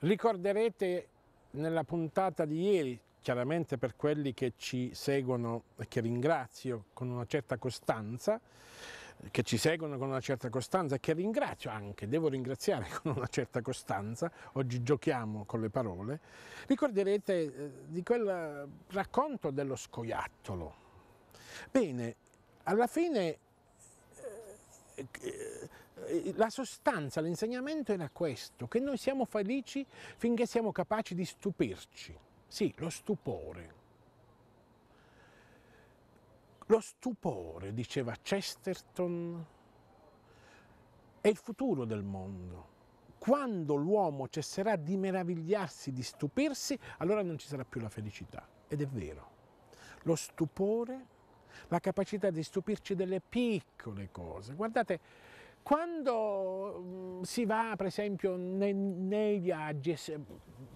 Ricorderete nella puntata di ieri, chiaramente per quelli che ci seguono e che ringrazio con una certa costanza, che ci seguono con una certa costanza e che ringrazio anche, devo ringraziare con una certa costanza, oggi giochiamo con le parole, ricorderete eh, di quel racconto dello scoiattolo. Bene, alla fine eh, eh, eh, la sostanza, l'insegnamento era questo, che noi siamo felici finché siamo capaci di stupirci. Sì, lo stupore. Lo stupore, diceva Chesterton, è il futuro del mondo. Quando l'uomo cesserà di meravigliarsi, di stupirsi, allora non ci sarà più la felicità. Ed è vero. Lo stupore, la capacità di stupirci delle piccole cose. Guardate, quando mm, si va per esempio nei, nei viaggi,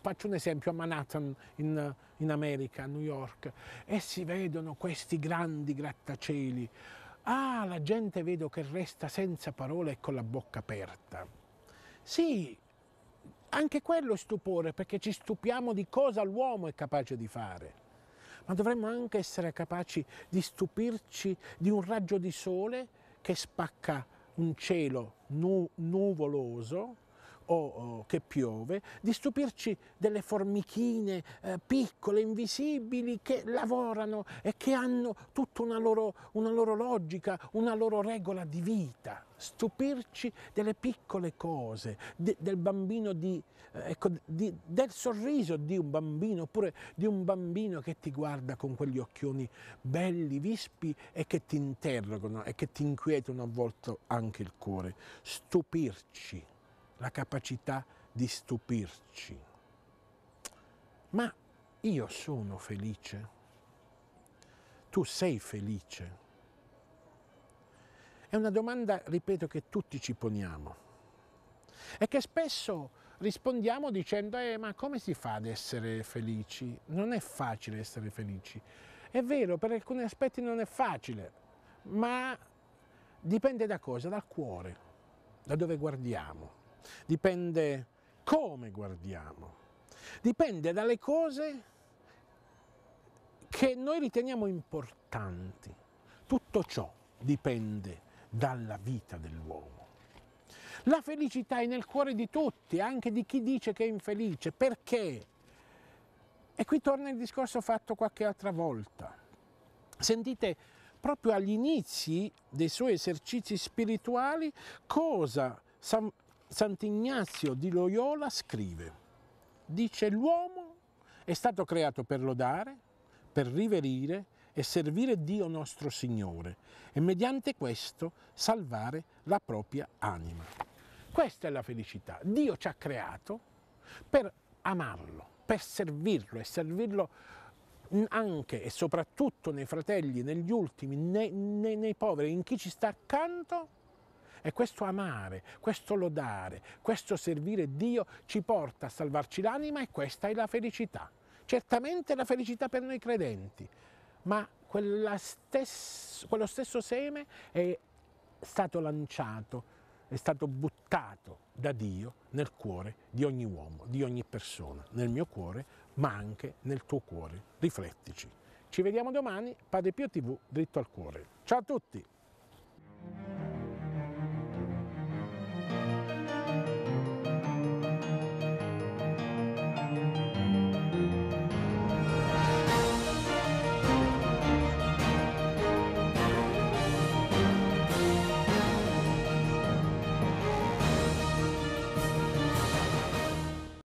faccio un esempio a Manhattan in, in America, a New York, e si vedono questi grandi grattacieli, ah la gente vedo che resta senza parole e con la bocca aperta. Sì, anche quello è stupore perché ci stupiamo di cosa l'uomo è capace di fare ma dovremmo anche essere capaci di stupirci di un raggio di sole che spacca un cielo nu nuvoloso o che piove, di stupirci delle formichine eh, piccole, invisibili, che lavorano e che hanno tutta una loro, una loro logica, una loro regola di vita. Stupirci delle piccole cose, de, del bambino di, eh, ecco, di, del sorriso di un bambino, oppure di un bambino che ti guarda con quegli occhioni belli, vispi e che ti interrogano e che ti inquietano a volte anche il cuore. Stupirci la capacità di stupirci. Ma io sono felice, tu sei felice. È una domanda, ripeto, che tutti ci poniamo e che spesso rispondiamo dicendo eh, ma come si fa ad essere felici? Non è facile essere felici. È vero, per alcuni aspetti non è facile, ma dipende da cosa? Dal cuore, da dove guardiamo dipende come guardiamo, dipende dalle cose che noi riteniamo importanti. Tutto ciò dipende dalla vita dell'uomo. La felicità è nel cuore di tutti, anche di chi dice che è infelice. Perché? E qui torna il discorso fatto qualche altra volta. Sentite proprio agli inizi dei suoi esercizi spirituali cosa San Sant'Ignazio di Loyola scrive, dice l'uomo è stato creato per lodare, per riverire e servire Dio nostro Signore e mediante questo salvare la propria anima. Questa è la felicità. Dio ci ha creato per amarlo, per servirlo e servirlo anche e soprattutto nei fratelli, negli ultimi, nei, nei, nei poveri, in chi ci sta accanto e questo amare, questo lodare, questo servire Dio ci porta a salvarci l'anima e questa è la felicità. Certamente la felicità per noi credenti, ma stessa, quello stesso seme è stato lanciato, è stato buttato da Dio nel cuore di ogni uomo, di ogni persona, nel mio cuore, ma anche nel tuo cuore. Riflettici. Ci vediamo domani, Padre Pio TV, dritto al cuore. Ciao a tutti!